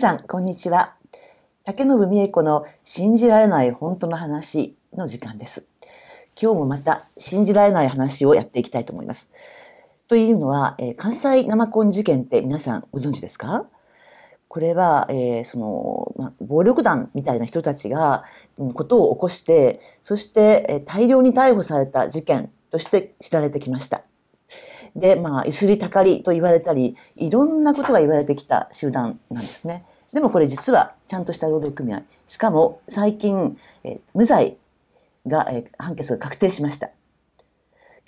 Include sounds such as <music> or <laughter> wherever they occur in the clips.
さん、こんにちは。竹信美恵子の信じられない本当の話の時間です。今日もまた信じられない話をやっていきたいと思います。というのは、えー、関西生コン事件って皆さんご存知ですかこれは、えー、その、ま暴力団みたいな人たちが、うん、ことを起こして、そして、えー、大量に逮捕された事件として知られてきました。で、まあ、ゆすりたかりと言われたり、いろんなことが言われてきた集団なんですね。でもこれ実はちゃんとした労働組合。しかも最近、えー、無罪が、えー、判決が確定しました。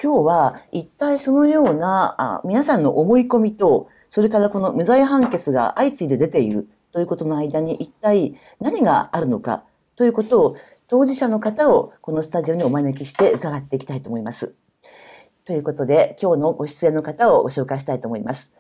今日は一体そのようなあ皆さんの思い込みと、それからこの無罪判決が相次いで出ているということの間に一体何があるのかということを当事者の方をこのスタジオにお招きして伺っていきたいと思います。ということで今日のご出演の方をご紹介したいと思います。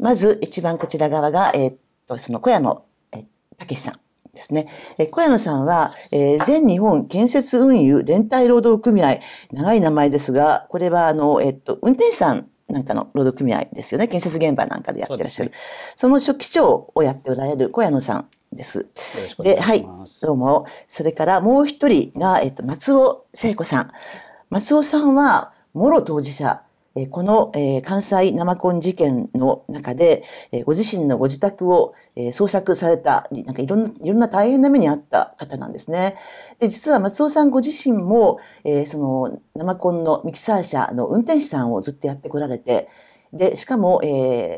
まず一番こちら側が、えー、と、その小屋の、え、たけしさん。ですね。小屋山さんは、え全日本建設運輸連帯労働組合、長い名前ですが、これは、あの、えっと、運転手さんなんかの労働組合ですよね。建設現場なんかでやってらっしゃる。そ,、の書記長をやっておられる小屋山さんです。で、はい、どうも。それからもう一人が、えっと、松尾聖子さん。松尾さんは、もろ当事者この関西生コン事件の中で、ご自身のご自宅を捜索された、なんかいろんな、いろんな大変な目にあった方なんですね。で、実は松尾さんご自身も、その生コンのミキサー車の運転手さんをずっとやってこられて、で、しかも、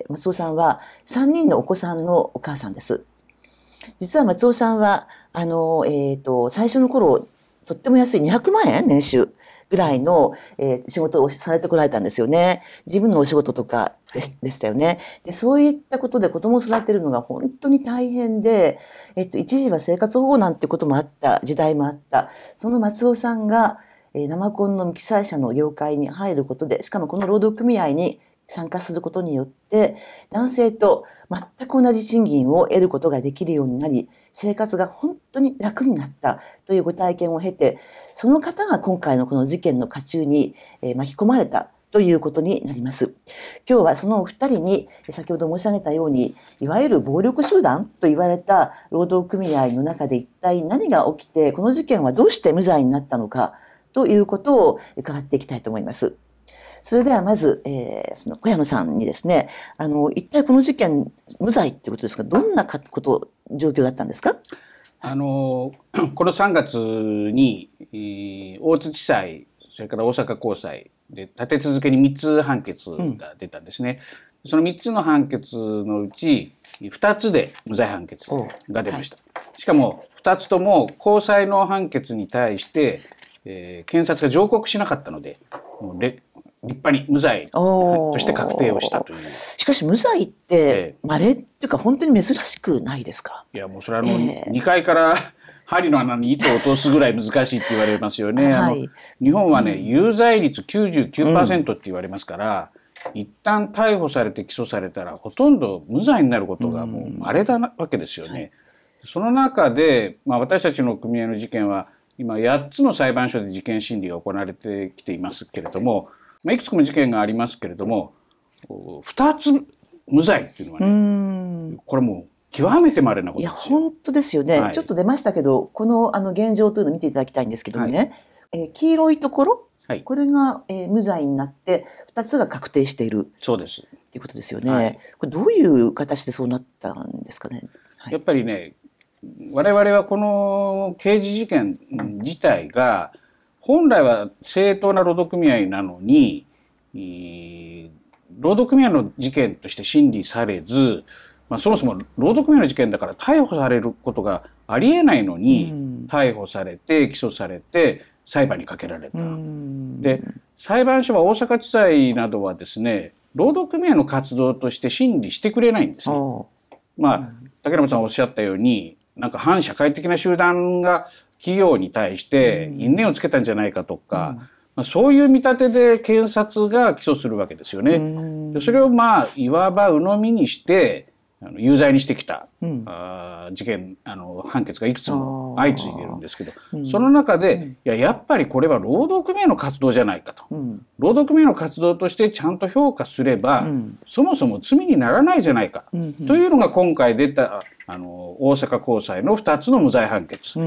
松尾さんは3人のお子さんのお母さんです。実は松尾さんは、あの、えっ、ー、と、最初の頃、とっても安い200万円年収。ぐらいの、えー、仕事をされてこられたんですよね。自分のお仕事とかで,、でしたよね。で、そういったことで子供を育てるのが本当に大変で、えっと、一時は生活保護なんてこともあった時代もあった。その松尾さんが、えー、生コンの記載者の業界に入ることで、しかもこの労働組合に参加することによって、男性と全く同じ賃金を得ることができるようになり、生活が本当に楽になったというご体験を経て、その方が今回のこの事件の渦中に巻き込まれたということになります。今日はそのお二人に、先ほど申し上げたように、いわゆる暴力集団と言われた労働組合の中で一体何が起きて、この事件はどうして無罪になったのかということを伺っていきたいと思います。それではまず、えー、その小山さんにですね、あの、一体この事件、無罪ってことですか。どんなかこと、状況だったんですかあの、<clears throat> この3月に、えー、大津地裁、それから大阪高裁で立て続けに3つ判決が出たんですね。うん、その3つの判決のうち、2つで無罪判決が出ました。はい、しかも、2つとも高裁の判決に対して、えー、検察が上告しなかったので、もうれ立派に無罪として確定をしたというしかし無罪ってまれ、えっていうか本当に珍しくないですかいやもうそれはもう2階から、えー、針の穴に糸を落とすぐらい難しいって言われますよね。はい、日本はね、うん、有罪率99%って言われますから、うん、一旦逮捕されて起訴されたらほとんど無罪になることがもう稀なわけですよね。はい、その中で、まあ、私たちの組合の事件は今8つの裁判所で事件審理が行われてきていますけれどもまあ、いくつも事件がありますけれども2つ無罪っていうのはねこれもう極めてまれなこといや本当ですよね、はい、ちょっと出ましたけどこのあの現状というのを見ていただきたいんですけどもね、はい、えー、黄色いところ、はい、これが、えー、無罪になって2つが確定しているそうですっていうことですよね、はい、これどういう形でそうなったんですかね、やっぱりね我々はこの刑事事件自体が、うん本来は正当な労働組合なのに、労働組合の事件として審理されず、まあ、そもそも労働組合の事件だから逮捕されることがありえないのに、うん、逮捕されて起訴されて裁判にかけられた。うん、で裁判所は大阪地裁などはですね労働組合の活動として審理してくれないんですね。まあ、竹山さんおっしゃったようになんか反社会的な集団が企業に対して因縁をつけたんじゃないかとか、うんまあ、そういう見立てで検察が起訴するわけですよね。それをまあいわば鵜呑みにしてあの有罪にしてきた、うん、あ事件あの判決がいくつも相次いでるんですけど、うん、その中で、うん、いややっぱりこれは労働組合の活動じゃないかと、うん、労働組合の活動としてちゃんと評価すれば、そもそも罪にならないじゃないか、というのが今回出たあの大阪高裁の2つの無罪判決、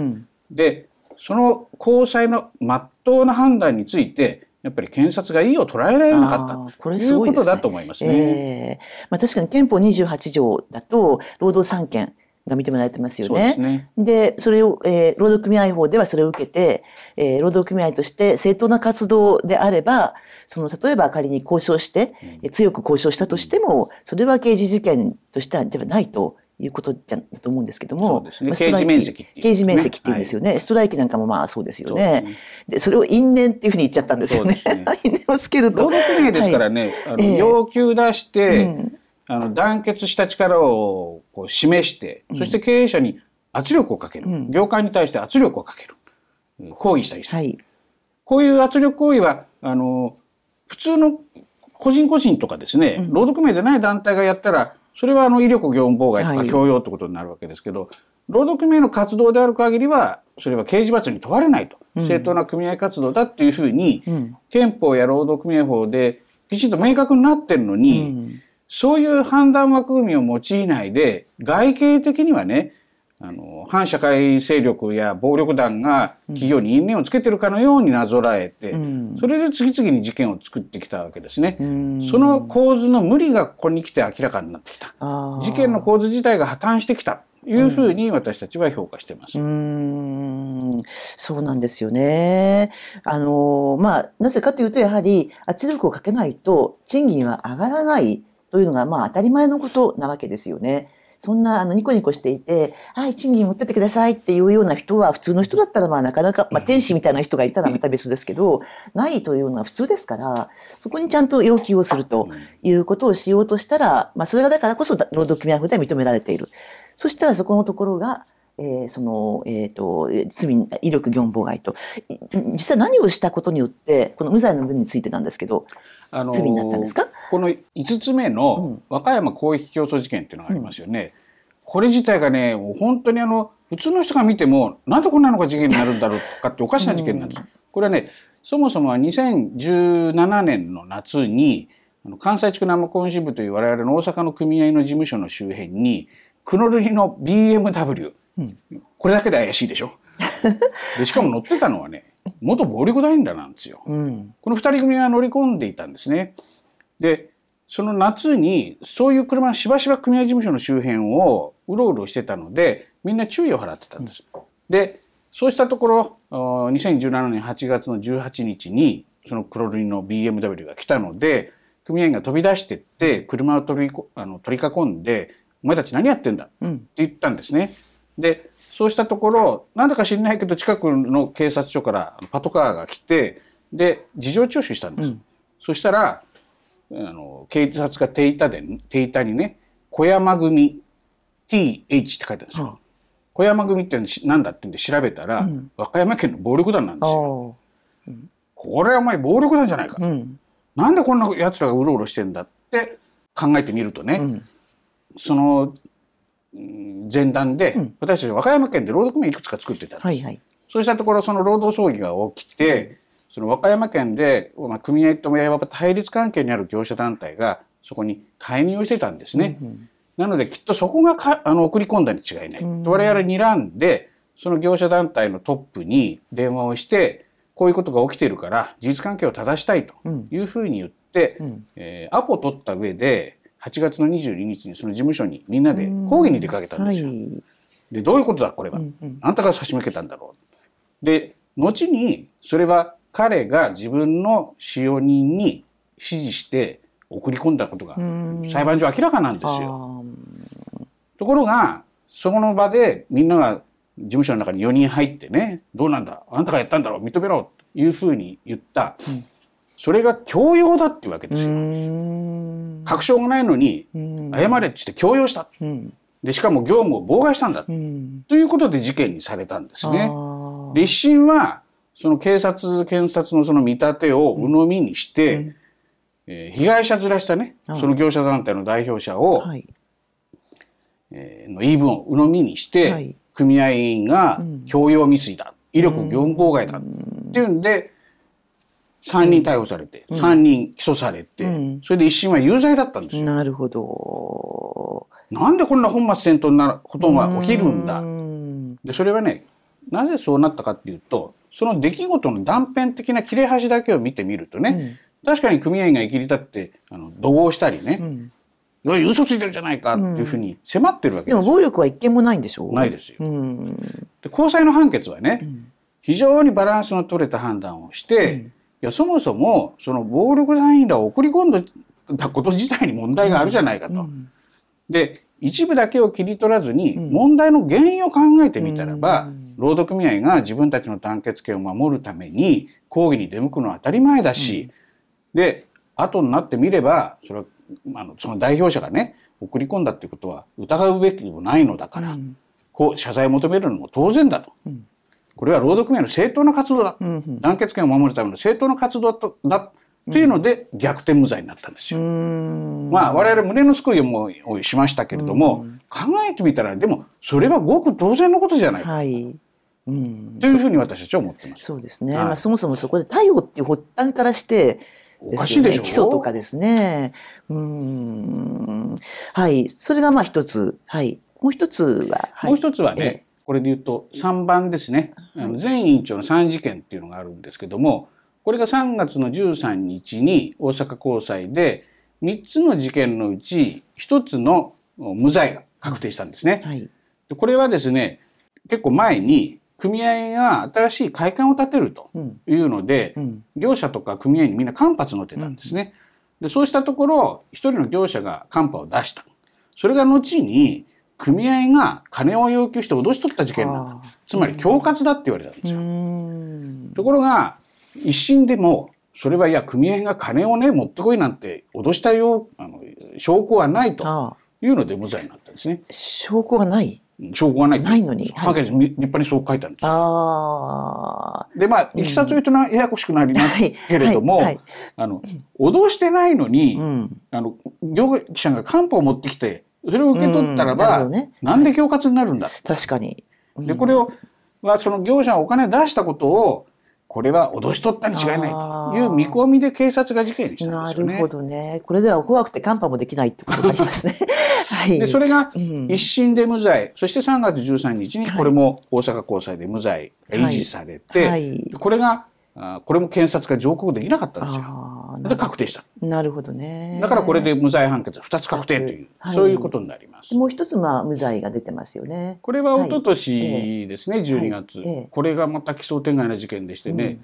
でその高裁の真っ当な判断についてやっぱり検察が異を捉えられなかったこれすごい、ね、ことだと思いますね。えー、まあ、確かに憲法28条だと労働三権が認められてますよね。で、ね、それを、えー、労働組合法ではそれを受けて、えー、労働組合として正当な活動であれば、その、例えば仮に交渉して、うん、強く交渉したとしても、それは刑事事件としてはではないということじゃと思うんですけども、そうですね、刑事面積、ね、刑事面積っていうんですよね、はい、ストライキなんかもまあそうですよね。で、ね、それを因縁っていうふうに言っちゃったんですよね。ね因縁をつけると。労働組合ですからね、はい、あの要求出して、えーあの団結した力をこう示して、そして経営者に圧力をかける、うん、業界に対して圧力をかける、うん、抗議したりする。はい、こういう圧力行為はあの普通の個人個人とかですね、労働組合じゃない団体がやったらそれはあの威力業務妨害とか強要ってことになるわけですけど、はい、労働組合の活動である限りはそれは刑事罰に問われないと、うん、正当な組合活動だっていうふうに、うん、憲法や労働組合法できちんと明確になってるのに、うん、そういう判断枠組みを用いないで外形的にはねあの反社会勢力や暴力団が企業に因縁をつけてるかのようになぞらえて、うん、それで次々に事件を作ってきたわけですね、うん、その構図の無理がここに来て明らかになってきた事件の構図自体が破綻してきたいうふうに私たちは評価してます。うん、ん、そうなんですよね。あのまあなぜかというとやはり圧力をかけないと賃金は上がらないというのがまあ当たり前のことなわけですよね。そんなあのニコニコしていて、はい、賃金持ってってくださいっていうような人は、普通の人だったら、まあなかなか、<laughs> まあ天使みたいな人がいたらまた別ですけど、ないというのは普通ですから、そこにちゃんと要求をするということをしようとしたら、まあそれがだからこそ労働組合法では認められている。そしたらそこのところが、えー、その、えっ、ー、と、罪、威力業務妨害と、実際何をしたことによって、この無罪の分についてなんですけど、あのー、罪になったんですかこの5つ目の和歌山広域競争事件っていうのがありますよね。うん、これ自体がね、本当にあの、普通の人が見ても、なんでこんなのが事件になるんだろうかっておかしな事件なんです。うん、これはね、そもそもは2017年の夏に、関西地区南コン支部という我々の大阪の組合の事務所の周辺に、クノルリの BMW、これだけで怪しいでしょ <laughs> でしかも乗ってたのはね、元暴力団員だなんですよ、うん、この2人組が乗り込んでいたんですねでその夏にそういう車しばしば組合事務所の周辺をうろうろしてたのでみんな注意を払ってたんです。うん、でそうしたところ2017年8月の18日にその黒塗りの BMW が来たので組合員が飛び出してって車を取りあの取り囲んで「お前たち何やってんだ」って言ったんですね。うんでそうしたところなんだか知らないけど近くの警察署からパトカーが来てで事情聴取したんです。うん、そしたらあの警察が手板で手板にね小山組 TH って書いてあるんですよ。うん、小山組って何だってんで調べたら、うん、和歌山県の暴力団なんですよ。これはお前暴力団じゃないか、うん、なんでこんな奴らがうろうろしてんだって考えてみるとね、その前段で、私たち和歌山県で労働組合いくつか作ってたんです。はいはい、そうしたところその労働争議が起きて、その和歌山県で、まあ、組合と親わば対立関係にある業者団体がそこに介入をしてたんですね。うんうん、なのできっとそこがかあの送り込んだに違いない。うん我々んでその業者団体のトップに電話をしてこういうことが起きてるから事実関係を正したいというふうに言って、うんうん、えー、アポを取った上で8月の22日にその事務所にみんなで講義に出かけたんですよ。はい、でどういうことだこれは、うんうん、あんたが差し向けたんだろう。で後にそれは彼が自分の使用人に指示して送り込んだことが裁判所明らかなんですよ。ところがそこの場でみんなが事務所の中に4人入ってねどうなんだあんたがやったんだろう認めろというふうに言った、うん、それが強要だっていうわけですよ。確証がないのに謝れってって強要した。でしかも業務を妨害したんだ、ということで事件にされたんですね。立審はその警察検察のその見立てを鵜呑みにして、被害者ずらしたね、その業者団体の代表者を、の言い分を鵜呑みにして、組合員が強要未遂だ威力業務妨害だ、っていうんで3人逮捕されて、うん、3人起訴されて、うん、それで一審は有罪だったんですよ。なるほど。なんでこんな本末転倒なことが起きるんだ。んでそれはねなぜそうなったかっていうとその出来事の断片的な切れ端だけを見てみるとね、うん、確かに組合が生きり立ってあの怒号したりね、うん、嘘ついてるじゃないかっていうふうに迫ってるわけです、うん、でも暴力は一件もないんでしょうないですよ。うん、で高裁の判決はね、非常にバランスの取れた判断をして、いや、そもそも、その暴力団員らを送り込んだこと自体に問題があるじゃないかと。うんうん、で、一部だけを切り取らずに、問題の原因を考えてみたらば、労働組合が自分たちの団結権を守るために抗議に出向くのは当たり前だし、で、後になってみれば、それあのその代表者がね、送り込んだっていうことは疑うべきでもないのだから、こう謝罪を求めるのも当然だと。これは労働組合の正当な活動だ、うんうん、団結権を守るための正当な活動だというので逆転無罪になったんですよ。まあ我々胸のすくいをしましたけれども、考えてみたらでもそれはごく当然のことじゃない、はいうん、というふうに私たちは思ってます。そうですね、はい、まあ、そもそもそこで逮捕っていう発端からしておかしいでしょ、ね、基礎とかですね。うん。はい。それがまあ一つ。はい。もう一つは、はい、もう一つはね、これで言うと3番ですね、は前委員長の3事件っていうのがあるんですけどもこれが3月の13日に大阪高裁で3つの事件のうち1つの無罪が確定したんですね。はい、これはですね結構前に組合が新しい会館を建てるというので、うんうん、業者とか組合にみんな間髪乗ってたんですね。うん、でそうしたところ一人の業者が間髪を出した。それが後に組合が金を要求して脅し取った事件なんだ。つまり恐喝だって言われたんですよ。ところが、一審でも、それはいや、組合が金をね、持ってこいなんて脅したよ、あの、証拠はないというので無罪になったんですね。証拠がない証拠がない。ないのに。はい、立派にそう書いたんです。で、まあ、いきさつを言うとな、ややこしくなりますけれども、あの、脅してないのに、うん、あの、業者が漢方を持ってきて、それを受け取ったらば、ね、なんで恐喝になるんだ、はい、確かに。で、これを、はその業者がお金出したことを、これは脅し取ったに違いないという見込みで警察が事件にしたんですよね。なるほどね。これでは怖くてカンパもできないってことになりますね。<laughs> はい、でそれが一審で無罪、そして3月13日にこれも大阪高裁で無罪が維持されて、はいはい、これがこれも検察が上告できなかったんですよ。で確定した。なるほどね。だからこれで無罪判決2つ確定という、はい、そういうことになります。もう一つまあ無罪が出てますよね。これは一昨年ですね、はい、12月、はい、これがまた奇想天外な事件でしてね、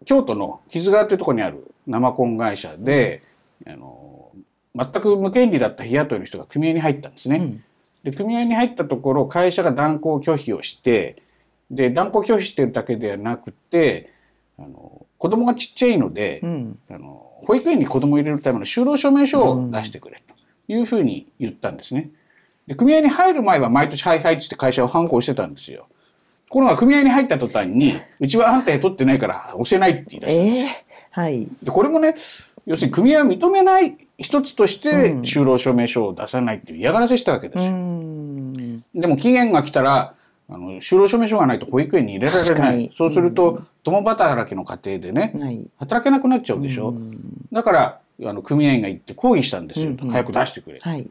うん、京都の木津川というところにある生コン会社で、うん、あの全く無権利だった日雇いの人が組合に入ったんですね。うん、で組合に入ったところ会社が断行拒否をしてで断行拒否してるだけではなくてあの子供がちっちゃいので、うん、あの保育園に子供を入れるための就労証明書を出してくれというふうに言ったんですね。で組合に入る前は毎年ハイハイって会社を反抗してたんですよ。ところが組合に入った途端にうちは反対取ってないから教えないって言い出したでえー、はい、でこれもね要するに組合を認めない一つとして就労証明書を出さないっていう嫌がらせしたわけですよ。うん、でも期限が来たらあの就労証明書がないと保育園に入れられない。そうすると、共働きの家庭でね、働けなくなっちゃうでしょ。うだからあの組合員が行って抗議したんですよ。早く出してくれ。はい、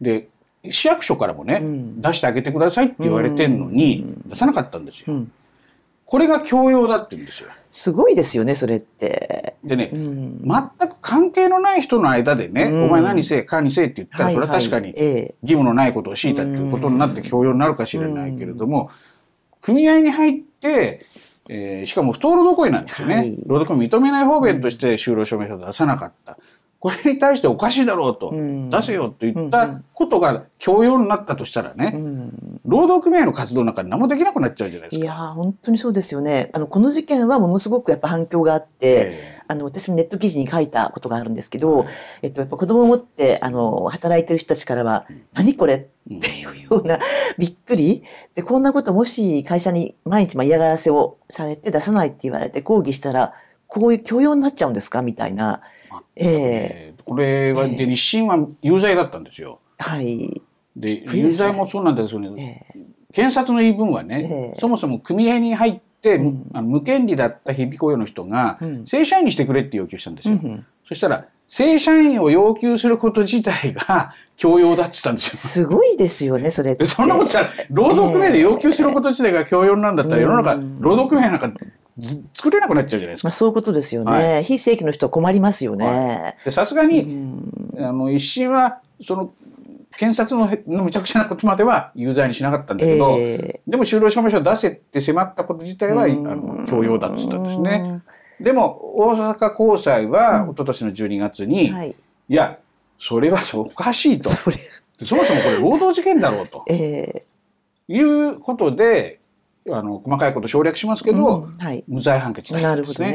で市役所からもね、出してあげてくださいって言われてんのに、出さなかったんですよ。これが教養だって言うんですよ。すごいですよね、それって。でね、うん、全く関係のない人の間でね、うん、お前何せかにせえって言ったら、それは確かに義務のないことを強いたっていうことになって教養になるかもしれないけれども、組合に入って、えー、しかも不当労働行為なんですよね。い、労働組認めない方便として就労証明書を出さなかった。これに対しておかしいだろうと、出せよって言ったことが強要になったとしたらね、労働組合の活動なんか何もできなくなっちゃうじゃないですか。いや本当にそうですよね。あの、この事件はものすごくやっぱ反響があって、あの、私もネット記事に書いたことがあるんですけど、えっと、やっぱ子供を持って、あの、働いてる人たちからは、何これっていうような、びっくり。で、こんなこともし会社に毎日嫌がらせをされて出さないって言われて抗議したら、こういう強要になっちゃうんですかみたいな。が、えー、これはで日清は有罪だったんですよ。はい、で有罪もそうなんですよね、検察の言い分はね、そもそも組合に入って、あの無権利だった日々雇用の人が正社員にしてくれって要求したんですよ。そしたら正社員を要求すること自体が <laughs> 強要だってたんですよ。すごいですよね、それって。そんなことしたら、労働組合で要求すること自体が強要なんだったら、世の中、労働組合なんか作れなくなっちゃうじゃないですか。まあ、そういうことですよね。はい、非正規の人は困りますよね。さすがに、あの、一審は、その、検察ののむちゃくちゃなことまでは有罪にしなかったんだけど、えー、でも就労証明書を出せって迫ったこと自体は、あの強要だっつったんですね。でも大阪高裁は一昨年の12月に、うんはい、いやそれはおかしいと <laughs> そもそもこれ労働事件だろうと、<laughs> えー、いうことであの細かいこと省略しますけど、うんはい、無罪判決出したんですね。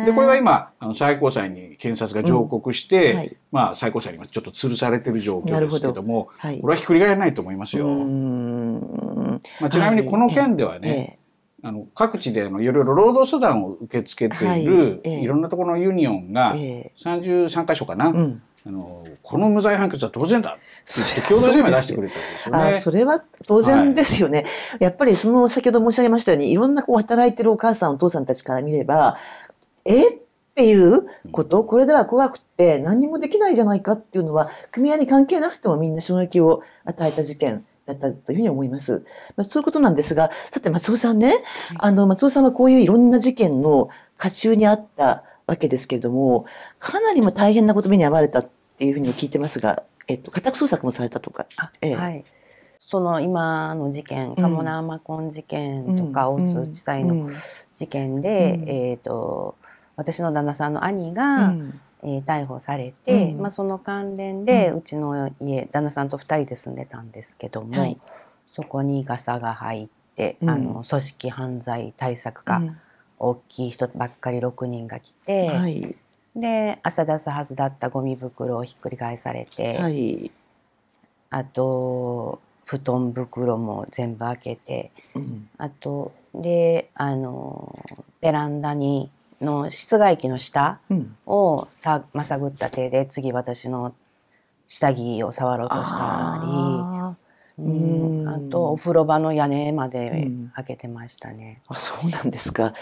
ねでこれが今あの最高裁に検察が上告して、うんはい、まあ、最高裁にちょっと吊るされてる状況ですけどもど、これはひっくり返らないと思いますよ。まあ、ちなみにこの件ではね、えーえーあの各地であのいろいろ労働相談を受け付けている、はい、いろんなところのユニオンが33箇所かな、うん、あのこの無罪判決は当然だって共同声明出してくれたんですよね。それは当然ですよね、はい、やっぱりその先ほど申し上げましたようにいろんなこう働いてるお母さんお父さんたちから見ればえっていうこと、これでは怖くて何もできないじゃないかっていうのは組合に関係なくてもみんな衝撃を与えた事件だったというふうに思います。まあ、そういうことなんですが、さて松尾さんね、あの松尾さんはこういういろんな事件の渦中にあったわけですけれども、かなりも大変なこと目に遭われたっていうふうに聞いてますが、えっと、家宅捜索もされたとか。ええ、はい。その今の事件、カモナーマコン事件とか、大津地裁の事件で、うん、えっ、ー、と、私の旦那さんの兄が、うん、えー、逮捕されて、うん、まあ、その関連で、うちの家旦那さんと2人で住んでたんですけども、はい、そこにガサが入って、あの組織犯罪対策課、大きい人ばっかり6人が来て、はい、で朝出すはずだったゴミ袋をひっくり返されて、はい、あと布団袋も全部開けて、うん、あとであのベランダにの室外機の下をさ、まさぐった手で次私の下着を触ろうとしたり、うん、あとお風呂場の屋根まで開けてましたね。うん、あそうなんですか。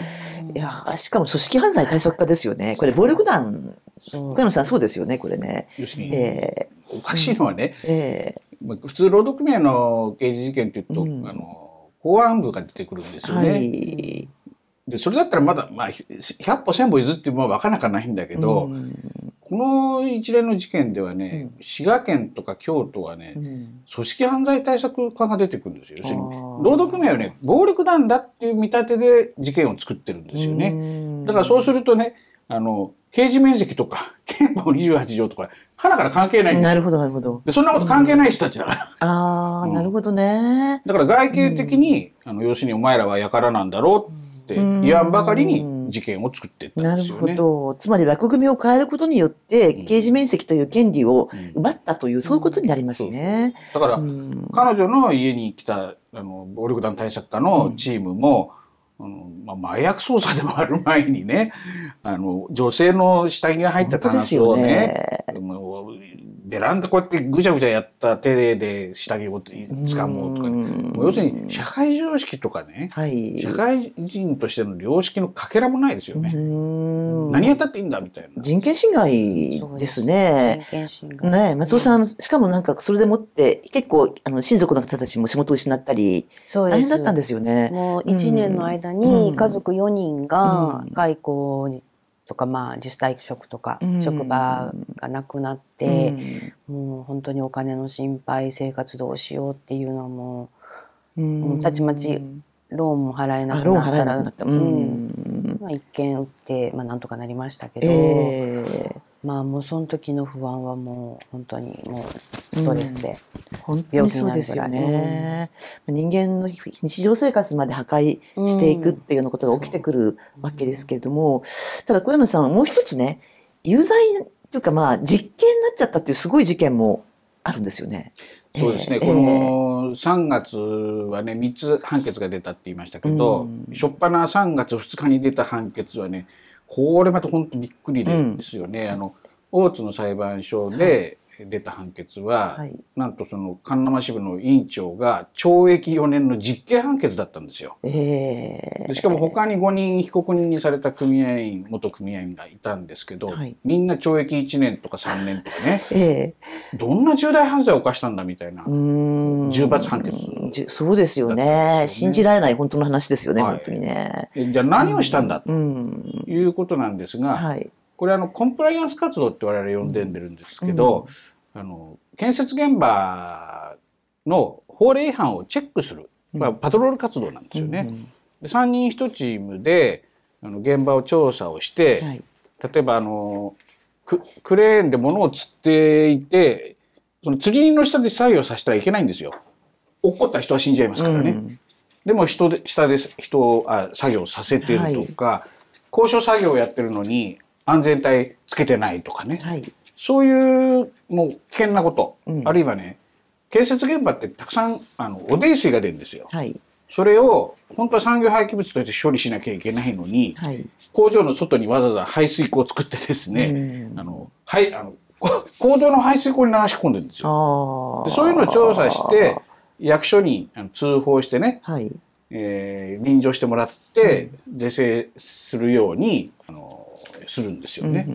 いやしかも組織犯罪対策課ですよね。これ暴力団岡野さんそうですよねこれね。要するに、えー、おかしいのはね、えー、普通労働組合の刑事事件っていうと、うん、あの公安部が出てくるんですよね。はいで、それだったらまだ、まあ、100歩1000歩譲ってもわからなかないんだけど、うん、この一連の事件ではね、うん、滋賀県とか京都はね、うん、組織犯罪対策課が出てくるんですよ。要するに、労働組合はね、暴力団だっていう見立てで事件を作ってるんですよね。だからそうするとね、あの、刑事面積とか、<laughs> 憲法28条とか、はなから関係ないんですよ。なるほど、なるほど。で、そんなこと関係ない人たちだから。ああ、なるほどね。だから外形的に、あの、要するにお前らはやからなんだろうって言わんばかりに事件を作ってったんですよね。なるほど。つまり枠組みを変えることによって、刑事面積という権利を奪ったという、うん、そういうことになりますね。そうそうだから、彼女の家に来たあの暴力団対策課のチームも、あのまあ、麻薬捜査でもある前にねあの女性の下着が入ったタナスをねねベランダこうやってぐちゃぐちゃやった手で下着を掴もうとかね。もう要するに社会常識とかね、はい、社会人としての良識のかけらもないですよね。何やったっていいんだみたいな。人権侵害ですね。人権侵ねね松尾さん、しかもなんかそれでもって結構あの親族の方たちも仕事を失ったり、大変だったんですよね。もう1年の間に家族4人が外交に、うんとか、まあ、自主退職とか、職場がなくなって、もう本当にお金の心配生活どうしようっていうのはもう、もうたちまちローンも払えなくなったらまあ、一軒売って、まあ、なんとかなりましたけど、えー、まあもうその時の不安はもう本当にもうストレスで。本当にそうですよね、うん、人間の日常生活まで破壊していくっていうようなことが起きてくるわけですけれども、ただ小山さんはもう一つね有罪というかまあ実刑になっちゃったっていうすごい事件もあるんですよね。そうですね、えー、この3月はね3つ判決が出たって言いましたけど、初、うん、っ端な3月2日に出た判決はねこれまた本当びっくりですよね。うん、あの大津の裁判所で、はい出た判決は、はい、なんとその神流支部の委員長が懲役4年の実刑判決だったんですよ。えー、しかも他に5人被告人にされた組合員元組合員がいたんですけど、はい、みんな懲役1年とか3年とかね、<laughs> えー、どんな重大犯罪を犯したんだみたいな重罰判決、そうですよね信じられない本当の話ですよね、はい、本当にね。じゃあ何をしたんだということなんですが。はいこれあのコンプライアンス活動って我々呼んでるんですけど、うん、あの建設現場の法令違反をチェックする、まあ、パトロール活動なんですよね。で3人1チームであの現場を調査をして、はい、例えばあのクレーンで物を釣っていてその釣り人の下で作業させたらいけないんですよ。落っこった人は死んじゃいますからね。うん、でも人で下で人あ作業させてるとか、はい、高所作業をやってるのに安全帯つけてないとかね、はい、そういうもう危険なこと、うん、あるいはね建設現場ってたくさんあの汚泥水が出るんですよ。はい、それを本当は産業廃棄物として処理しなきゃいけないのに、はい、工場の外にわざわざ排水溝を作ってですね、あのはいあの工場の排水溝に流し込んでるんですよ。でそういうのを調査して役所に通報してね、はい、えー、臨場してもらって是正するようにあのするんですよね。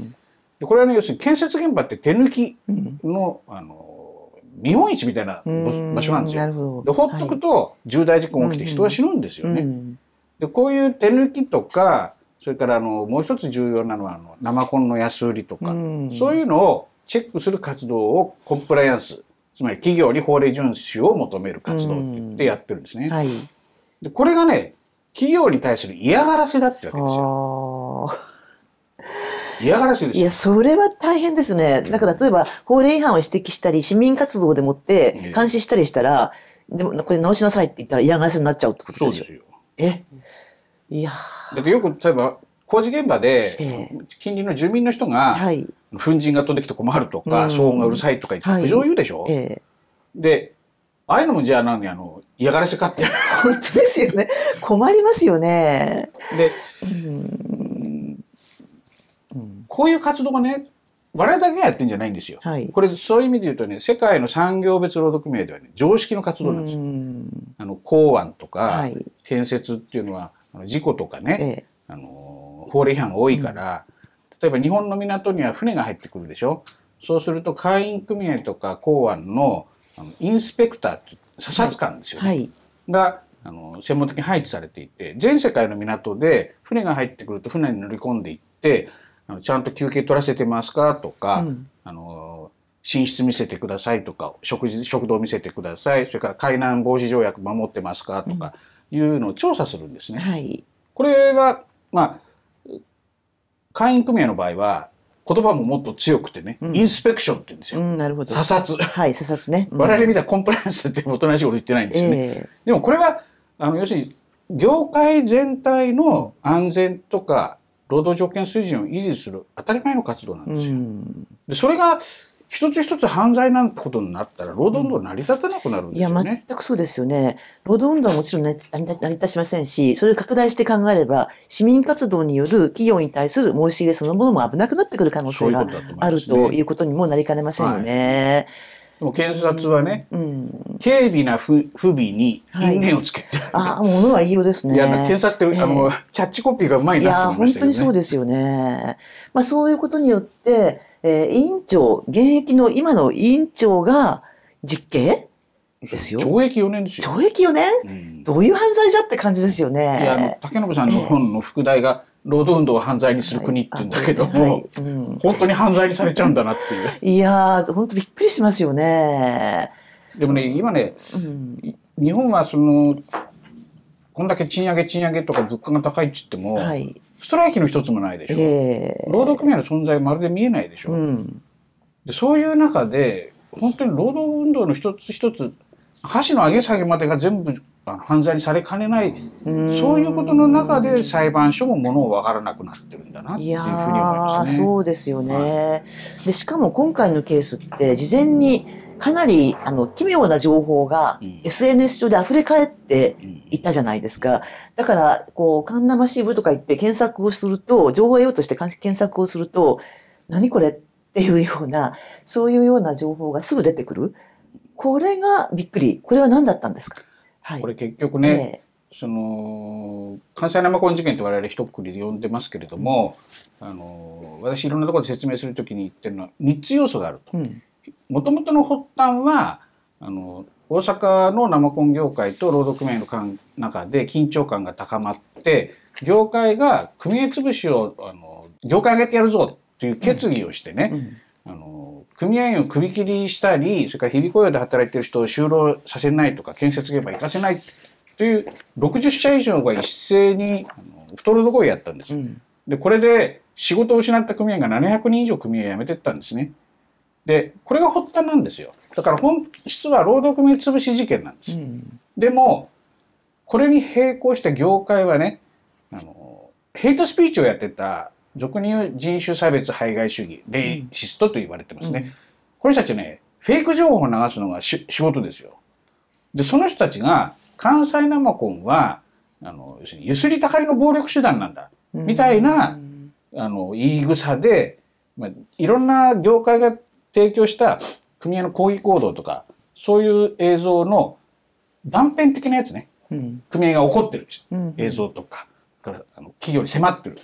でこれはね要するに建設現場って手抜きの,、あの見本市みたいな場所なんですよ。で放っとくと重大事故が起きて人が死ぬんですよね。でこういう手抜きとかそれからあのもう一つ重要なのはあの生コンの安売りとか、そういうのをチェックする活動をコンプライアンスつまり企業に法令遵守を求める活動って言ってやってるんですね。はい、でこれがね企業に対する嫌がらせだってわけですよ。嫌がらでいや、それは大変ですね。だから例えば、法令違反を指摘したり、市民活動でもって監視したりしたら、でも、これ直しなさいって言ったら嫌がらせになっちゃうってことですよ。そうですよ。えいやだってよく、例えば、工事現場で、近隣の住民の人が、粉塵が飛んできて困るとか、騒音がうるさいとか言って、苦情言うでしょ、えー、で、ああいうのもじゃあ何あの、嫌がらせかって。<laughs> 本当ですよね。困りますよね。で、うんこういう活動がね、我々だけがやってんじゃないんですよ。はい、これそういう意味で言うとね世界の産業別労働組合ではね常識の活動なんですよ。あの港湾とか、はい、建設っていうのは事故とかね、ええ、あの法令違反が多いから、うん、例えば日本の港には船が入ってくるでしょそうすると会員組合とか港湾のあのインスペクターって査察官ですよね、はい、があの専門的に配置されていて全世界の港で船が入ってくると船に乗り込んでいってちゃんと休憩取らせてますかとか、うん、あの寝室見せてくださいとか食事食堂見せてくださいそれから海難防止条約守ってますかとかいうのを調査するんですね。うんはい、これは、まあ、会員組合の場合は言葉ももっと強くてね、うん、インスペクションって言うんですよ。うん、なるほど。査察。はい、査察ね。うん、我々見たコンプライアンスっておとなしいこと言ってないんですよね。えー、でもこれは、あの、要するに、業界全体の安全とか、労働条件水準を維持する当たり前の活動なんですよ。うん、でそれが一つ一つ犯罪なんてことになったら労働運動成り立たなくなるんですよね、うん、いや全くそうですよね労働運動はもちろん、ね、成り立ちませんしそれを拡大して考えれば市民活動による企業に対する申し入れそのものも危なくなってくる可能性があるということにもなりかねませんよね。はいでも検察はね、うんうん、軽微な不不備に因縁をつけて、あ、あ、ものはいいようですね。いや、検察って、あの、キャッチコピーがうまいなと思いましたよね。いや、本当にそうですよね。まあ、そういうことによって、えー、委員長、現役の今の委員長が実刑ですよ。懲役4年ですよ。懲役4年、うん、どういう犯罪じゃって感じですよね。いや、あの、竹信さんの本の副題が、労働運動を犯罪にする国って言うんだけども、はいはいうん、本当に犯罪にされちゃうんだなっていう。いやー、本当びっくりしますよね。でもね、今ね、うん、日本はその、こんだけ賃上げ賃上げとか物価が高いっつっても、はい、ストライキの一つもないでしょ、えー、労働組合の存在まるで見えないでしょ、うん、でそういう中で本当に労働運動の一つ一つ箸の上げ下げまでが全部あの犯罪にされかねない、そういうことの中で裁判所もものを分からなくなってるんだなっていうふうに思いますね。そうですよね、はい、でしかも今回のケースって事前に、かなりあの奇妙な情報が SNS 上で溢れ返っていたじゃないですか。だから、こう、カンナマシーブとか言って検索をすると、情報を得ようとして検索をすると、何これっていうような、そういうような情報がすぐ出てくる。これがびっくり。これは何だったんですか、はい、これ結局ね、えーその関西生コン事件って我々一括りで呼んでますけれども、あの私いろんなところで説明するときに言ってるのは3つ要素があると、うん、もともとの発端はあの大阪の生コン業界と労働組合の中で緊張感が高まって業界が組合潰しをあの業界上げてやるぞっていう決議をしてね、うんうん、あの組合員を首切りしたりそれから日々雇用で働いてる人を就労させないとか建設現場行かせないという60社以上が一斉にあのるどころやったんです。うん、でこれで仕事を失った組合が700人以上組合を辞めてったんですね。でこれが発端なんですよだから本質は労働組潰し事件なんです、うん、でもこれに並行した業界はねあのヘイトスピーチをやってた俗に言う人種差別排外主義レイシストと言われてますね、うん、この人たちねフェイク情報を流すのが仕事ですよでその人たちが関西ナマコンはあの要するにゆすりたかりの暴力手段なんだ、みたいなあの言い草で、まあ、いろんな業界が提供した組合の抗議行動とか、そういう映像の断片的なやつね。うん、組合が怒ってる、うん、映像とか、からあの企業に迫ってる。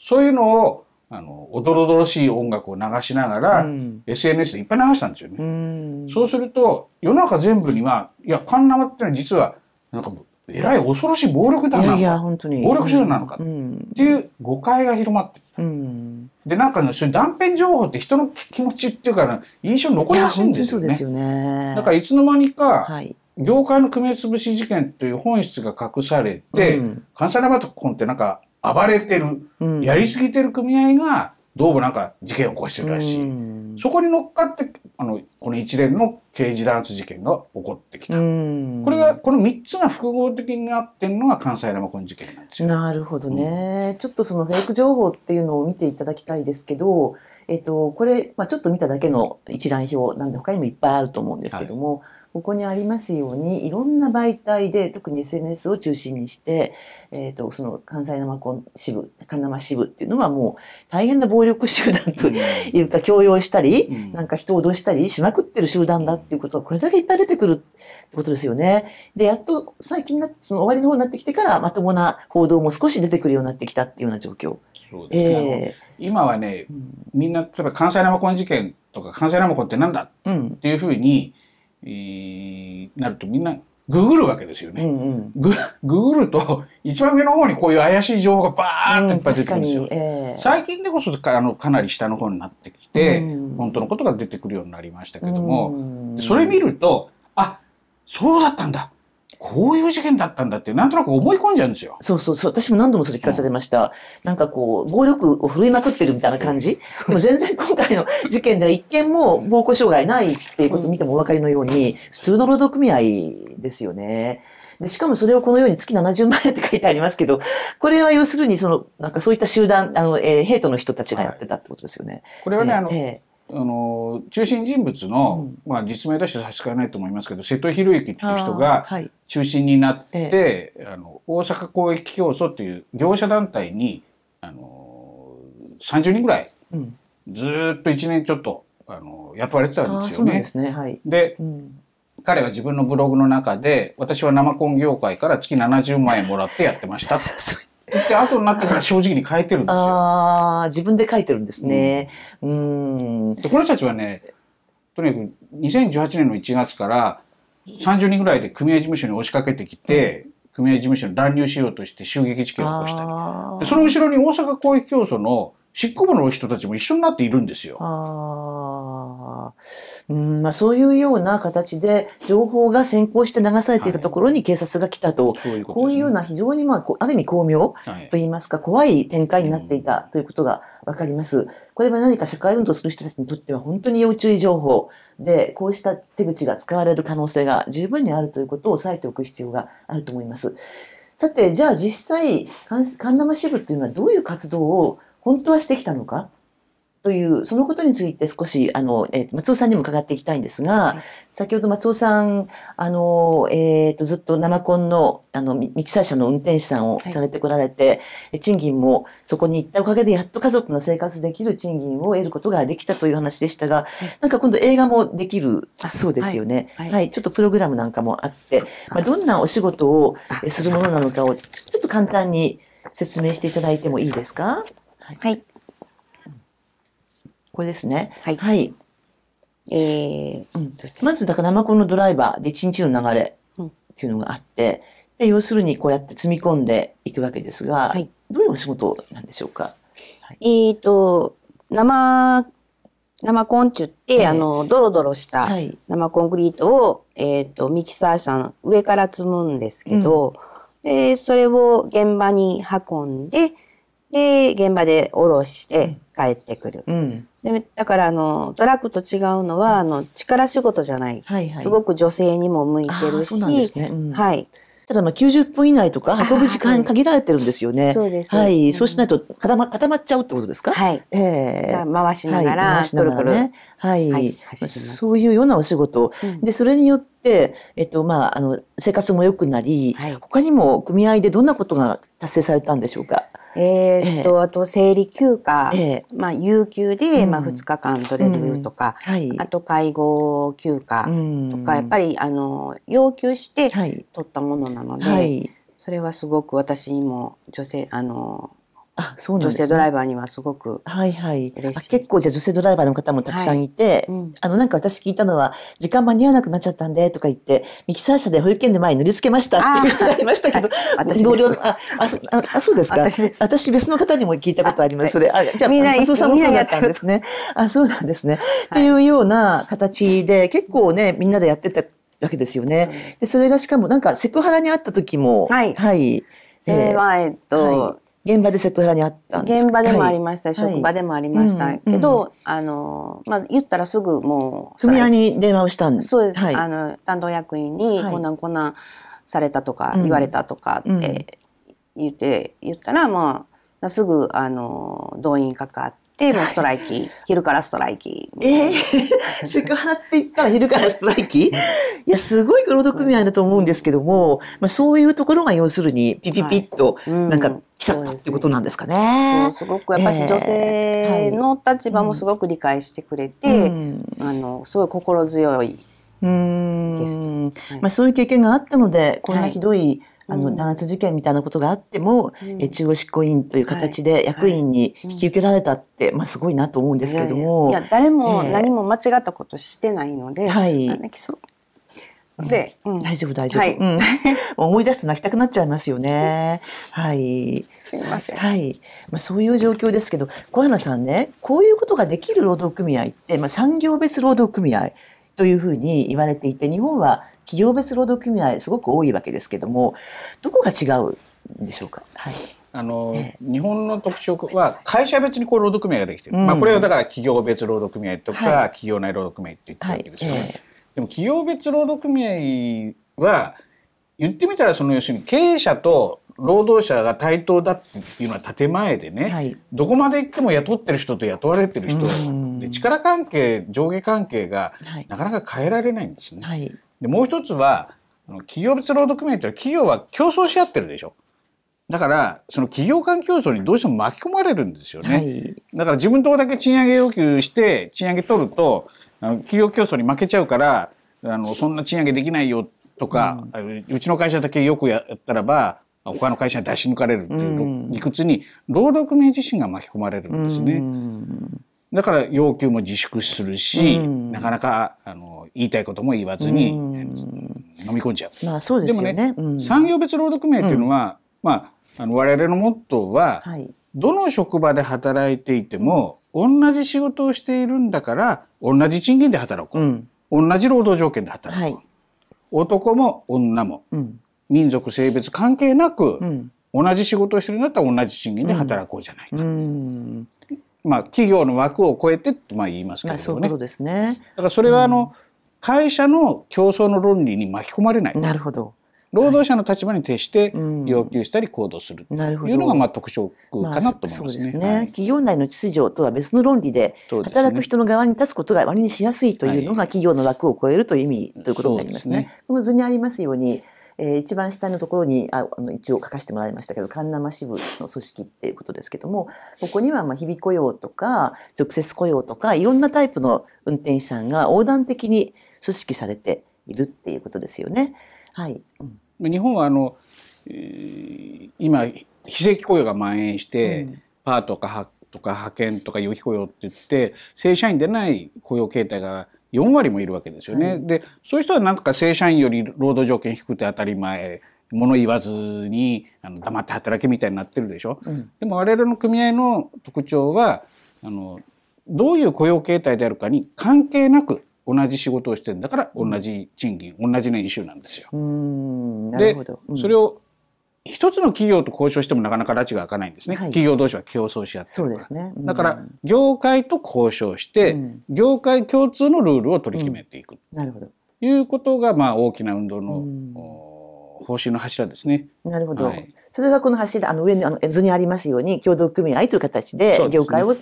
そういうのを、あの、おどろどろしい音楽を流しながら、うん、SNS でいっぱい流したんですよね。そうすると、世の中全部には、いや、カンナマってのは実は、なんかもう、えらい恐ろしい暴力団なのかいや本当に暴力手段なのか、うん、っていう誤解が広まって、うん、でなんかねそういう断片情報って人の気持ちっていうか、ね、印象残りやすいんですよね。よねだからいつの間にか、はい業界の組み潰し事件という本質が隠されて、うん、関西ラバトコンってなんか暴れてる、やりすぎてる組合がどうもなんか事件を起こしてるらしい、そこに乗っかってあのこの一連の刑事弾圧事件が起こってきた、これがこの三つが複合的になってるのが関西生コン事件なんですよ。なるほどね、うん、ちょっとそのフェイク情報っていうのを見ていただきたいですけど、えっと、これ、まあ、ちょっと見ただけの一覧表なんで他にもいっぱいあると思うんですけども、はいここにありますようにいろんな媒体で特に SNS を中心にして、えーと、その関西生コン支部神生支部っていうのはもう大変な暴力集団というか、強要したり、うん、なんか人を脅したりしまくってる集団だっていうことはこれだけいっぱい出てくるってことですよね。でやっと最近なその終わりの方になってきてからまともな報道も少し出てくるようになってきたっていうような状況。そうですね、えー、今はね、みんな例えば関西生コン事件とか関西生コンってなんだっていうふうに、んなるとみんなググるわけですよね。うんうん、ググると一番上の方にこういう怪しい情報がバーっていっぱい出てくるんですよ。うんえー、最近でこそかあのかなり下の方になってきて、うん、本当のことが出てくるようになりましたけども、うん、それ見るとあそうだったんだこういう事件だったんだって、なんとなく思い込んじゃうんですよ。そうそうそう。私も何度もそれ聞かされました。うん、なんかこう、暴力を振るいまくってるみたいな感じ。でも全然今回の事件では一件も暴行障害ないっていうことを見てもお分かりのように、普通の労働組合ですよね。で、しかもそれをこのように月70万円って書いてありますけど、これは要するにその、なんかそういった集団、あの、えー、ヘイトの人たちがやってたってことですよね。はい、これはね、えー、あの、えーあの中心人物の、うん、まあ、実名として差し支えないと思いますけど瀬戸弘之っていう人が中心になって、はい、あの大阪公益競争っていう業者団体にあの30人ぐらい、うん、ずっと1年ちょっとあの雇われてたんですよね。で、ねはい、彼は自分のブログの中で私は生コン業界から月70万円もらってやってました <laughs> で、後になってから正直に書いてるんですよ。ああ、自分で書いてるんですね。うん。で、この人たちはね、とにかく2018年の1月から30人ぐらいで組合事務所に押しかけてきて、組合事務所に乱入しようとして襲撃事件を起こしたその後ろに大阪広域競争の執行部の人たちも一緒になっているんですよ。あうんまあ、そういうような形で情報が先行して流されていたところに警察が来たと、はい、こういうような非常に、まあ、ある意味巧妙といいますか、はい、怖い展開になっていたということが分かります。これは何か社会運動する人たちにとっては本当に要注意情報でこうした手口が使われる可能性が十分にあるということを押さえておく必要があると思います。さてじゃあ実際神田間支部というのはどういう活動を本当はしてきたのかという、そのことについて少し、あの、えー、松尾さんにも伺っていきたいんですが、はい、先ほど松尾さん、あの、えっ、ー、と、ずっと生コンの、あの、ミキサー車の運転手さんをされてこられて、はい、賃金もそこに行ったおかげでやっと家族の生活できる賃金を得ることができたという話でしたが、はい、なんか今度映画もできる、そうですよね、はい、はい。ちょっとプログラムなんかもあって、まあ、どんなお仕事をするものなのかを、ちょっと簡単に説明していただいてもいいですかはい、はい、これですね。はい。はい、えー、うん、まずだから生コンのドライバーで一日の流れっていうのがあって、で要するにこうやって積み込んでいくわけですが、はい、どういうお仕事なんでしょうか。はい、えっ、ー、と生生コンって言って、えー、あのドロドロした生コンクリートを、えっ、ー、とミキサー車の上から積むんですけど、うん、でそれを現場に運んで。で、現場で降ろして帰ってくる。うん、でだからあの、トラックと違うのは、あの、力仕事じゃない。はいはい、すごく女性にも向いてるし。ねうん、はい。ただまあ90分以内とか <laughs> 運ぶ時間限られてるんですよね。そうです。はい。そうしないと固ま固まっちゃうってことですかはい。えー、回しながら、はい、くるくる。はい。そういうようなお仕事。で、それによって、えっと、まあ、あの、生活も良くなり、はい、他にも組合でどんなことが達成されたんでしょうかえー、っと、あと生理休暇、まあ有給で、まあ2日間取れるとか、あと介護休暇とか、やっぱりあの要求して取ったものなので、それはすごく私にも女性あのあそうなん、ね、女性ドライバーにはすごくはいはい結構じゃ女性ドライバーの方もたくさんいて、はいうん、あのなんか私聞いたのは時間間に合わなくなっちゃったんでとか言ってミキサー車で保育園の前に乗りつけましたっていう人がいましたけど、は <laughs> い、同僚ああそあそうですか私別の方にも聞いたことありますそれあじゃあ松尾さんもそうだったんですねあそうなんですね、はい、っていうような形で結構ねみんなでやってたわけですよね、でそれがしかもなんかセクハラにあった時もはい、はいそれは、えっと、現場でセクハラにあったんです現場でもありましたはい、職場でもありました、はい、けど、うんうん、あの、まあ、言ったらすぐもう。組合に電話をしたんですそうです、はい、あの、担当役員に、こんなんこんなんされたとか、言われたとかって言って、言ったら、まあ、すぐ、あの、動員かかっで、もうストライキ、昼からストライキ。ええー、セクハラって言ったら昼からストライキいや、すごい労働組合だと思うんですけども、まあ、そういうところが要するにピピピッと、なんか、来ちゃったってことなんですかね。はうすねすごくやっぱり女性の立場もすごく理解してくれて、うん、あのすごい心強いうん、はい、まあ、そういう経験があったのでこんなひどい、あの、弾圧事件みたいなことがあっても、え中央執行委員という形で役員に引き受けられたって、まあすごいなと思うんですけども。いや誰も何も間違ったことしてないので、はい、で、うん、大丈夫大丈夫、はいうん、思い出すと泣きたくなっちゃいますよね。はい。すみません。はい。まあそういう状況ですけど、小山さんね、こういうことができる労働組合って、まあ産業別労働組合、というふうに言われていて日本は企業別労働組合すごく多いわけですけどもどこが違うんでしょうか、はいあの、ええ、日本の特色は会社別にこう労働組合ができている、うん、まあ、これはだから企業別労働組合とか、はい、企業内労働組合って言ってるわけですよね、はいえ。でも企業別労働組合は言ってみたらその要するに経営者と労働者が対等だっていうのは建前でね、はい、どこまで行っても雇ってる人と雇われてる人で力関係上下関係がなかなか変えられないんですね。はい、でもう一つは企業別労働組合っていうのは企業は競争し合ってるでしょ。だからその企業間競争にどうしても巻き込まれるんですよね。はい、だから自分とこだけ賃上げ要求して賃上げ取るとあの企業競争に負けちゃうからあのそんな賃上げできないよとか、うん、うちの会社だけよくやったらば他の会社に出し抜かれるっていう理屈に労働組合自身が巻き込まれるんですね。だから要求も自粛するし、なかなかあの言いたいことも言わずに、飲み込んじゃう。まあそうですねでもね、産業別労働組合というのは、まああの我々のモットーは、どの職場で働いていても、同じ仕事をしているんだから同じ賃金で働こう、同じ労働条件で働こう、男も女も、民族性別関係なく、うん、同じ仕事をしてるんだったら同じ賃金で働こうじゃないか。うんまあ、企業の枠を超えてまあ言いますけどね。そうですね。だからそれはあの、会社の競争の論理に巻き込まれない。なるほど。労働者の立場に徹して要求したり行動するというのがまあ特徴かなと思いますね。まあ、すねはい、企業内の秩序とは別の論理で働く人の側に立つことが割にしやすいというのが企業の枠を超えるという意味ということになりますね。はい、すねこの図にありますようにえー、一番下のところにああの一応書かせてもらいましたけど神生支部の組織っていうことですけどもここにはまあ日々雇用とか直接雇用とかいろんなタイプの運転手さんが横断的に組織されているっていうことですよね。はい、うん、日本はあの今非正規雇用が蔓延して、うん、パートかとか派遣とか有期雇用って言って正社員でない雇用形態が4割もいるわけですよね。はい、でそういう人はなんか正社員より労働条件低くて当たり前物言わずにあの黙って働けみたいになってるでしょ。うん、でも我々の組合の特徴はあのどういう雇用形態であるかに関係なく同じ仕事をしてるんだから同じ賃金、うん、同じ年収なんですよ。で、うん、それを一つの企業と交渉してもなかなか拉致が開かないんですね、はい、企業同士は競争し合ってそうですね、うん、だから業界と交渉して、業界共通のルールを取り決めていく、うん、なるほどいうことがまあ大きな運動の、方針の柱ですね。なるほど。はい、それがこの柱、あの上にあの図にありますように、協同組合という形で業界を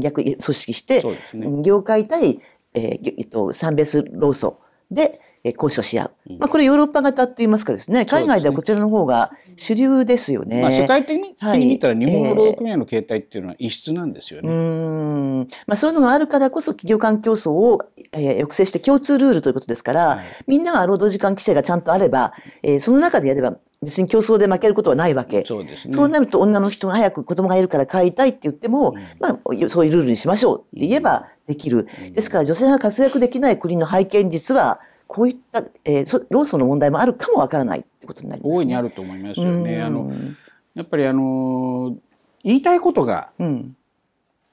逆組織して、ね、業界対、えー、えっと、産別労組で、え交渉し合う。まあ、これヨーロッパ型って言いますかですね、海外ではこちらの方が主流ですよね。ねまあ、世界的に見たら日本労働組合の形態っていうのは異質なんですよね。えー、まあ、そういうのがあるからこそ企業間競争を、えー、抑制して共通ルールということですから、はい、みんなが労働時間規制がちゃんとあれば、えー、その中でやれば別に競争で負けることはないわけ。そうですね。そうなると女の人が早く子供がいるから買いたいって言っても、うん、まあ、そういうルールにしましょうって言えばできる。うん、ですから女性が活躍できない国の背景に実は、こういった、えー、労組の問題もあるかもわからないってことになります、ね、大いにあると思いますよね。あのやっぱりあの言いたいことが、うん、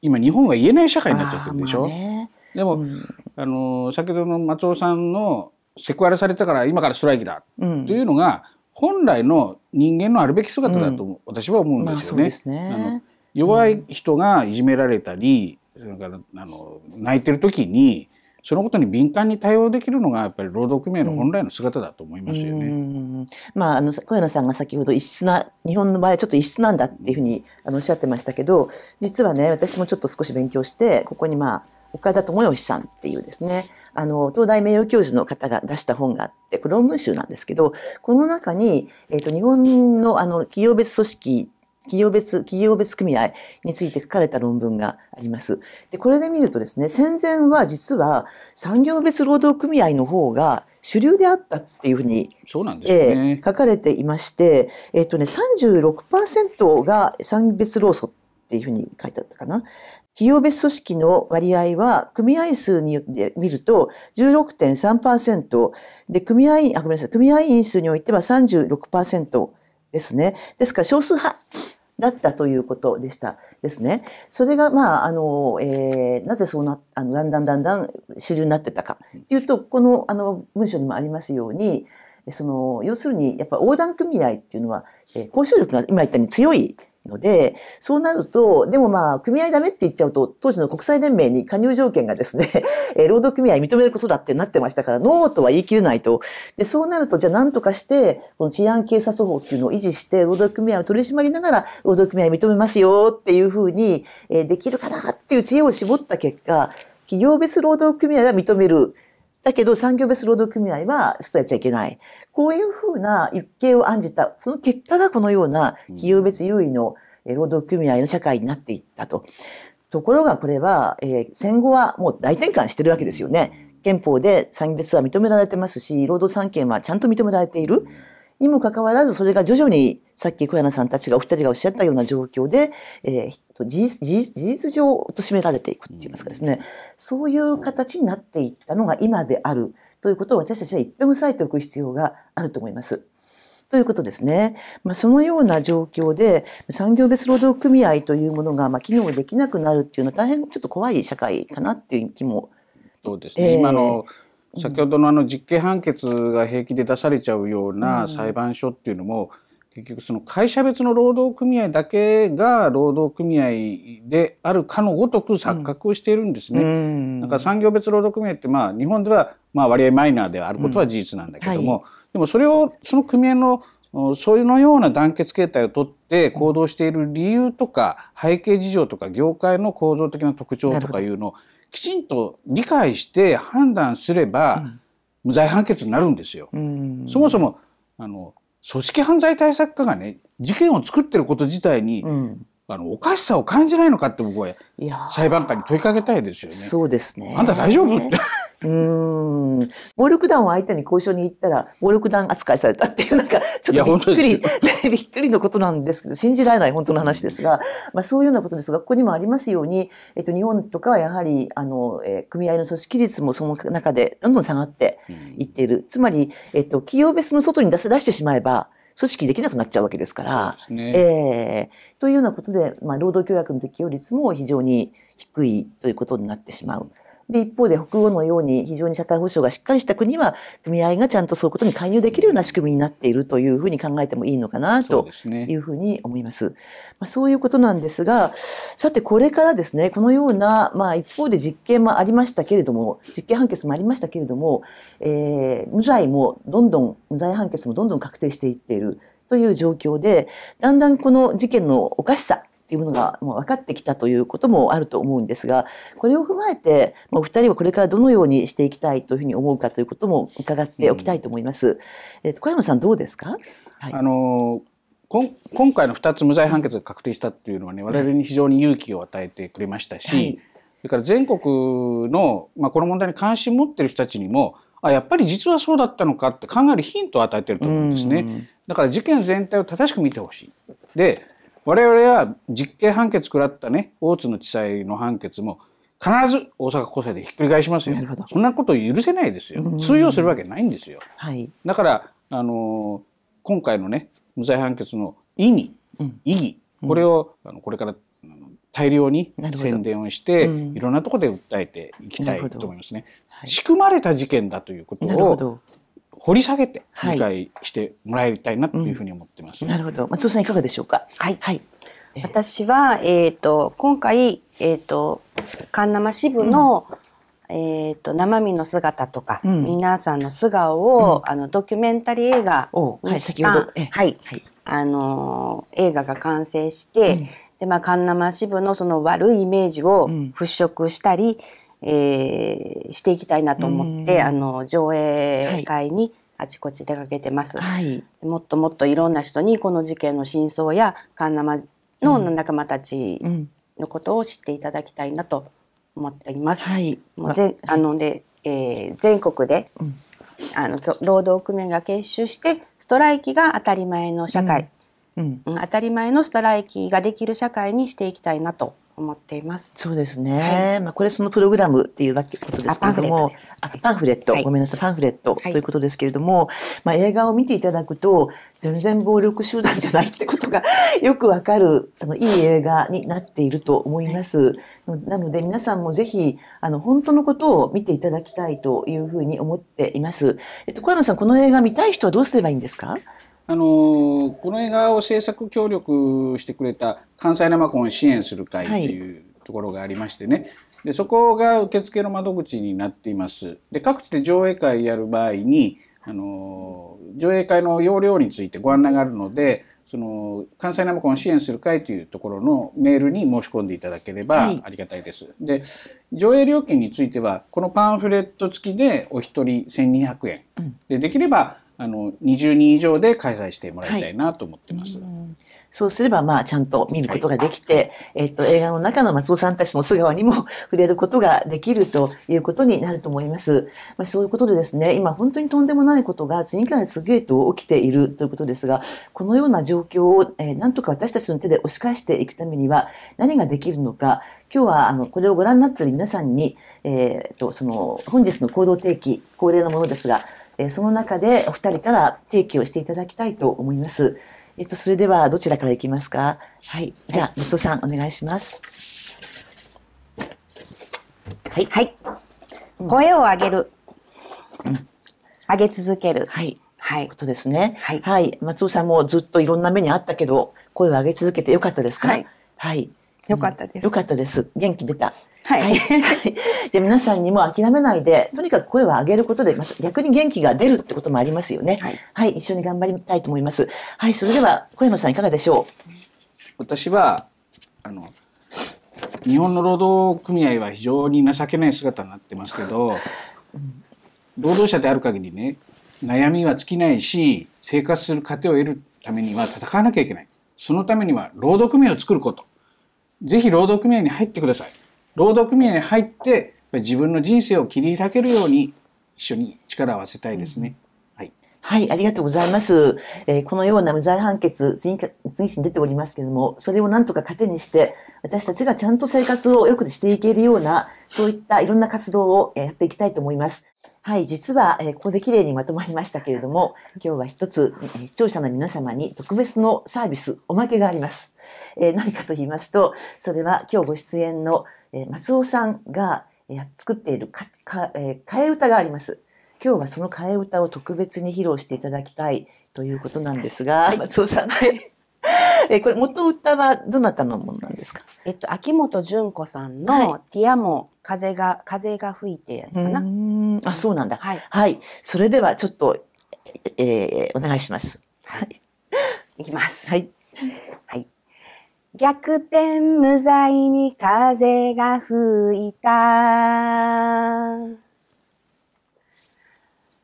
今日本は言えない社会になっちゃってるでしょ。ね、でも、うん、あの先ほどの松尾さんのセクハラされたから今からストライキだというのが、本来の人間のあるべき姿だと、私は思うんですよね。まあ、ね弱い人がいじめられたり、それからあの泣いてる時にそのことに敏感に対応できるのがやっぱり労働組合の本来の姿だと思いますよね。うん、まあ、あの小山さんが先ほど異質な日本の場合はちょっと異質なんだっていうふうにあのおっしゃってましたけど実はね私もちょっと少し勉強してここにまあ岡田智義さんっていうですねあの東大名誉教授の方が出した本があってこれ論文集なんですけどこの中に、えーと日本のあの企業別組織企業別、企業別組合について書かれた論文があります。で、これで見るとですね、戦前は実は産業別労働組合の方が主流であったっていうふうに、そうなんですね、書かれていまして、えっ、ー、とね、36%が産別労組っていうふうに書いてあったかな。企業別組織の割合は、組合数によって見ると16.3%、で、組合員、あ、ごめんなさい、組合員数においては36%ですね。ですから少数派だったということでした。ですね。それが、まあ、あの、えー、なぜそうな、あの、だんだんだんだん主流になってたかっていうと、この、あの、文章にもありますように、その、要するに、やっぱ横断組合っていうのは、えー、交渉力が今言ったように強いので、そうなると、でもまあ、組合ダメって言っちゃうと、当時の国際連盟に加入条件がですね、<laughs> えー、労働組合認めることだってなってましたから、ノーとは言い切れないと。で、そうなると、じゃあ何とかして、この治安警察法っていうのを維持して、労働組合を取り締まりながら、労働組合認めますよっていうふうに、えー、できるかなっていう知恵を絞った結果、企業別労働組合が認める。だけど産業別労働組合はそうやっちゃいけない。こういうふうな一計を案じた、その結果がこのような企業別優位の労働組合の社会になっていったと。ところがこれは、えー、戦後はもう大転換してるわけですよね。憲法で産業別は認められてますし、労働三権はちゃんと認められている。にもかかわらず、それが徐々に、さっき小柳さんたちが、お二人がおっしゃったような状況で、えー、事実、事実、事実上、貶としめられていくって言いますかですね、そういう形になっていったのが今であるということを私たちは一遍押さえておく必要があると思います。ということですね。まあ、そのような状況で、産業別労働組合というものが、まあ、機能できなくなるっていうのは大変ちょっと怖い社会かなっていう気も。そうですね。えー、今の先ほどのあの実刑判決が平気で出されちゃうような裁判所っていうのも、結局その会社別の労働組合だけが労働組合であるかのごとく錯覚をしているんですね。うん、だから産業別労働組合ってまあ日本ではまあ割合マイナーであることは事実なんだけども、うんはい、でもそれをその組合のそういうのような団結形態をとって行動している理由とか背景事情とか業界の構造的な特徴とかいうのをきちんと理解して判断すれば、無罪判決になるんですよ。そもそもあの組織犯罪対策課がね事件を作ってること自体に、うん、あのおかしさを感じないのかって僕は裁判官に問いかけたいですよね。そうですねあんた大丈夫ってうん。暴力団を相手に交渉に行ったら、暴力団扱いされたっていう、なんか、ちょっとびっくり、<laughs> びっくりのことなんですけど、信じられない本当の話ですが、まあそういうようなことですが、ここにもありますように、えっと、日本とかはやはり、あの、えー、組合の組織率もその中でどんどん下がっていっている。うん、つまり、えっと、企業別の外に出せ、出してしまえば、組織できなくなっちゃうわけですから。ね、えー、というようなことで、まあ、労働協約の適用率も非常に低いということになってしまう。で、一方で北欧のように非常に社会保障がしっかりした国は、組合がちゃんとそういうことに勧誘できるような仕組みになっているというふうに考えてもいいのかなというふうに思います。そう、ね、まあ、そういうことなんですが、さてこれからですね、このような、まあ一方で実験もありましたけれども、実刑判決もありましたけれども、えー、無罪もどんどん、無罪判決もどんどん確定していっているという状況で、だんだんこの事件のおかしさ、っていうものがもう分かってきたということもあると思うんですがこれを踏まえてお二人はこれからどのようにしていきたいというふうに思うかということも伺っておきたいと思います。うん、えー、小山さんどうですか、はい、あの今回の2つ無罪判決が確定したっていうのはね我々に非常に勇気を与えてくれましたし、はい、それから全国の、まあ、この問題に関心持っている人たちにもあやっぱり実はそうだったのかって考えるヒントを与えてると思うんですね。だから事件全体を正しく見てほしい。で我々は実刑判決食らったね大津の地裁の判決も必ず大阪高裁でひっくり返しますよそんなこと許せないですよ通用するわけないんですよ、はい、だからあの今回のね無罪判決の意味、うん、意義これを、うん、あのこれから大量に宣伝をして、うん、いろんなところで訴えていきたいと思いますね、はい、仕組まれた事件だということを掘り下げて理解してもらいたいなというふうに思ってます。はいうん、なるほど。松尾さんいかがでしょうか。はい。はい。私は、えっ、ー、と、今回、えっ、ー、と、神生支部の、うん、えっ、ー、と、生身の姿とか、うん、皆さんの素顔を、うん、あの、ドキュメンタリー映画を、はい、先ほど、はい、はい。あの映画が完成して、で、まあ、神生支部のその悪いイメージを払拭したり、えー、していきたいなと思って、あの上映会にあちこち出かけてます、はい、もっともっといろんな人にこの事件の真相やカンナマの仲間たちのことを知っていただきたいなと思っています。はい、もうぜあので、えー、全国で、うん、あの労働組合が結集してストライキが当たり前の社会、うん、うん、当たり前のストライキができる社会にしていきたいなと思っています。そうですね。はい、まあこれそのプログラムっていうわけことですけれども、あパンフレット、はい、ごめんなさいパンフレット、はい、ということですけれども、まあ映画を見ていただくと全然暴力集団じゃないってことが <laughs> よくわかるあのいい映画になっていると思います。なので皆さんもぜひあの本当のことを見ていただきたいというふうに思っています。えっと小山さんこの映画見たい人はどうすればいいんですか？あのー、この映画を制作協力してくれた関西生コン支援する会というところがありましてね、はい、でそこが受付の窓口になっています。で各地で上映会やる場合に、あのー、上映会の要領についてご案内があるのでその関西生コン支援する会というところのメールに申し込んでいただければありがたいです。はい、で上映料金についてはこのパンフレット付きでお一人1,200円、うん、でできればあの20人以上で開催してもらいたいなと思ってます。はい、うそうすれば、まあ、ちゃんと見ることができて、はい、えっと、映画の中の松尾さんたちの素顔にも触れることができるということになると思います。まあ、そういうことでですね、今本当にとんでもないことが次から次へと起きているということですが、このような状況を、えー、なんとか私たちの手で押し返していくためには、何ができるのか、今日は、あの、これをご覧になっている皆さんに、えー、っと、その、本日の行動提起、恒例のものですが、えその中でお二人から提起をしていただきたいと思います。えっと、それではどちらからいきますか。はい。じゃあ、松尾さん、お願いします。はい。はい。声を上げる。うん、上げ続ける。はい。はい。ことですね。はい。はい。松尾さんもずっといろんな目にあったけど、声を上げ続けてよかったですかはい。はいよかったです、うん、よかったです。元気出た。はい。はい、皆さんにも諦めないで、とにかく声を上げることで、また逆に元気が出るってこともありますよね。はい、はい。一緒に頑張りたいと思います。はい。それでは、小山さんいかがでしょう私は、あの、日本の労働組合は非常に情けない姿になってますけど、労働者である限りね、悩みは尽きないし、生活する糧を得るためには戦わなきゃいけない。そのためには労働組合を作ること。ぜひ労働組合に入ってください。労働組合に入って、自分の人生を切り開けるように一緒に力を合わせたいですね。はい。はい、ありがとうございます。えー、このような無罪判決、次次に出ておりますけれども、それをなんとか糧にして、私たちがちゃんと生活を良くしていけるような、そういったいろんな活動をやっていきたいと思います。はい、実は、えー、ここで綺麗にまとまりましたけれども、今日は一つ、えー、視聴者の皆様に特別のサービス、おまけがあります。えー、何かと言いますと、それは今日ご出演の、えー、松尾さんが、えー、作っているかか、えー、替え歌があります。今日はその替え歌を特別に披露していただきたいということなんですが、松尾さんえこれ元歌はどなたのものなんですか。えっと秋元純子さんの、はい、ティアも風が風が吹いてかな。あそうなんだ、はい。はい。それではちょっと、えー、お願いします。はい。いきます。はい。はい。逆転無罪に風が吹いた。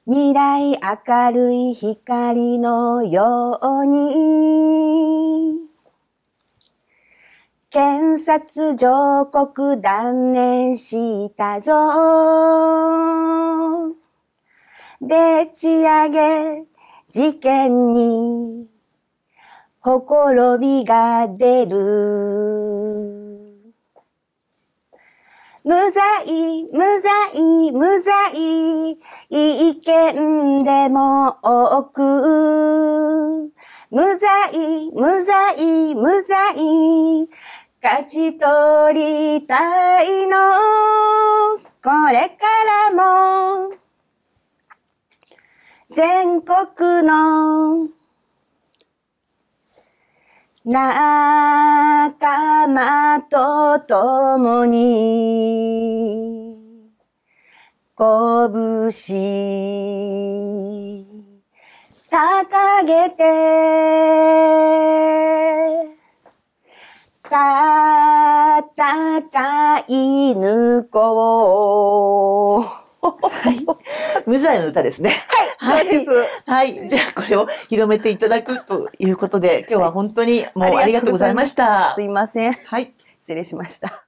未来明るい光のように。検察上告断念したぞ。でち上げ事件に、ほころびが出る。無罪、無罪、無罪、意見でも多く。無罪、無罪、無罪、勝ち取りたいの、これからも、全国の仲間と共に、拳、掲げて、戦い抜こう。はい、無罪の歌ですね。はい。はい。じゃあこれを広めていただくということで、今日は本当にもうありがとうございました。すいません。はい。失礼しました。